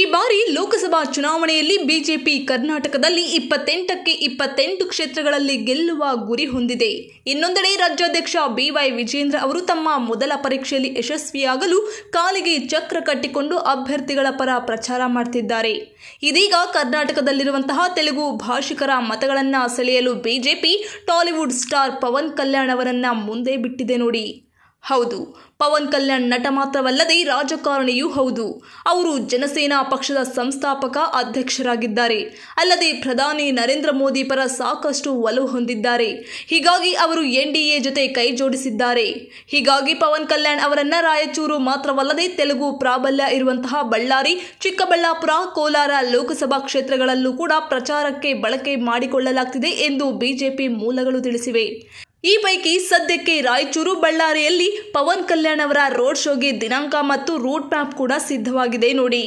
ಈ ಬಾರಿ ಲೋಕಸಭಾ ಚುನಾವಣೆಯಲ್ಲಿ ಬಿಜೆಪಿ ಕರ್ನಾಟಕದಲ್ಲಿ ಇಪ್ಪತ್ತೆಂಟಕ್ಕೆ ಇಪ್ಪತ್ತೆಂಟು ಕ್ಷೇತ್ರಗಳಲ್ಲಿ ಗೆಲ್ಲುವ ಗುರಿ ಹೊಂದಿದೆ ಇನ್ನೊಂದೆಡೆ ರಾಜ್ಯಾಧ್ಯಕ್ಷ ಬಿವೈ ವಿಜೇಂದ್ರ ಅವರು ತಮ್ಮ ಮೊದಲ ಪರೀಕ್ಷೆಯಲ್ಲಿ ಯಶಸ್ವಿಯಾಗಲು ಕಾಲಿಗೆ ಚಕ್ರ ಕಟ್ಟಿಕೊಂಡು ಅಭ್ಯರ್ಥಿಗಳ ಪರ ಪ್ರಚಾರ ಮಾಡ್ತಿದ್ದಾರೆ ಇದೀಗ ಕರ್ನಾಟಕದಲ್ಲಿರುವಂತಹ ತೆಲುಗು ಭಾಷಿಕರ ಮತಗಳನ್ನು ಸೆಳೆಯಲು BJP Tollywood star Pawan Kalyan ಅವರನ್ನ ಮುಂದೆ ಬಿಟ್ಟಿದೆ ನೋಡಿ ಹೌದು ಪವನ್ ಕಲ್ಯಾಣ್ ನಟ ಮಾತ್ರವಲ್ಲದೆ ರಾಜಕಾರಣಿಯೂ ಹೌದು ಅವರು ಜನಸೇನಾ ಪಕ್ಷದ ಸಂಸ್ಥಾಪಕ ಅಧ್ಯಕ್ಷರಾಗಿದ್ದಾರೆ ಅಲ್ಲದೆ ಪ್ರಧಾನಿ ನರೇಂದ್ರ ಮೋದಿ ಪರ ಸಾಕಷ್ಟು ಒಲವು ಹೊಂದಿದ್ದಾರೆ ಹೀಗಾಗಿ ಅವರು ಎನ್ಡಿಎ ಜೊತೆ ಕೈ ಜೋಡಿಸಿದ್ದಾರೆ ಹೀಗಾಗಿ ಪವನ್ ಕಲ್ಯಾಣ್ ಅವರನ್ನ ರಾಯಚೂರು ಮಾತ್ರವಲ್ಲದೆ ತೆಲುಗು ಪ್ರಾಬಲ್ಯ ಇರುವಂತಹ ಬಳ್ಳಾರಿ ಚಿಕ್ಕಬಳ್ಳಾಪುರ ಕೋಲಾರ ಲೋಕಸಭಾ ಕ್ಷೇತ್ರಗಳಲ್ಲೂ ಕೂಡ ಪ್ರಚಾರಕ್ಕೆ ಬಳಕೆ ಮಾಡಿಕೊಳ್ಳಲಾಗ್ತಿದೆ ಎಂದು ಬಿಜೆಪಿ ಮೂಲಗಳು ತಿಳಿಸಿವೆ ಈ ಪೈಕಿ ಸದ್ಯಕ್ಕೆ ರಾಯಚೂರು ಬಳ್ಳಾರಿಯಲ್ಲಿ ಪವನ್ ಕಲ್ಯಾಣ್ ಅವರ ರೋಡ್ ಶೋಗೆ ದಿನಾಂಕ ಮತ್ತು ರೂಟ್ ಮ್ಯಾಪ್ ಕೂಡ ಸಿದ್ಧವಾಗಿದೆ ನೋಡಿ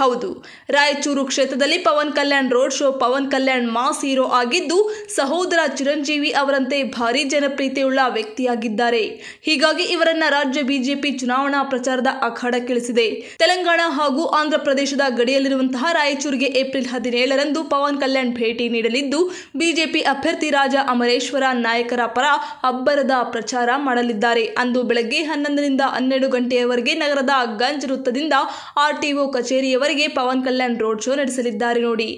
ಹೌದು ರಾಯಚೂರು ಕ್ಷೇತ್ರದಲ್ಲಿ Pawan Kalyan road show Pawan Kalyan mass hero ಆಗಿದ್ದು ಸಹೋದರ ಚಿರಂಜೀವಿ ಅವರಂತೆ ಭಾರಿ ಜನಪ್ರಿಯತೆಯುಳ್ಳ ವ್ಯಕ್ತಿಯಾಗಿದ್ದಾರೆ ಹೀಗಾಗಿ ಇವರನ್ನ ರಾಜ್ಯ ಬಿಜೆಪಿ ಚುನಾವಣಾ ಪ್ರಚಾರದ ಅಖಾಡಕ್ಕಿಳಿಸಿದೆ ತೆಲಂಗಾಣ ಹಾಗೂ ಆಂಧ್ರ ಪ್ರದೇಶದ ಗಡಿಯಲ್ಲಿರುವಂತಹ ರಾಯಚೂರಿಗೆ ಏಪ್ರಿಲ್ ಹದಿನೇಳರಂದು ಪವನ್ ಕಲ್ಯಾಣ್ ಭೇಟಿ ನೀಡಲಿದ್ದು ಬಿಜೆಪಿ ಅಭ್ಯರ್ಥಿ ರಾಜ ಅಮರೇಶ್ವರ ನಾಯಕರ ಪರ ಅಬ್ಬರದ ಪ್ರಚಾರ ಮಾಡಲಿದ್ದಾರೆ ಅಂದು ಬೆಳಗ್ಗೆ ಹನ್ನೊಂದರಿಂದ ಹನ್ನೆರಡು ಗಂಟೆಯವರೆಗೆ ನಗರದ ಗಂಜ್ ವೃತ್ತದಿಂದ ಆರ್ಟಿಒ ಕಚೇರಿಯವರೆಗೆ ಅವರಿಗೆ ಪವನ್ ಕಲ್ಯಾಣ್ ರೋಡ್ ಶೋ ನಡೆಸಲಿದ್ದಾರೆ ನೋಡಿ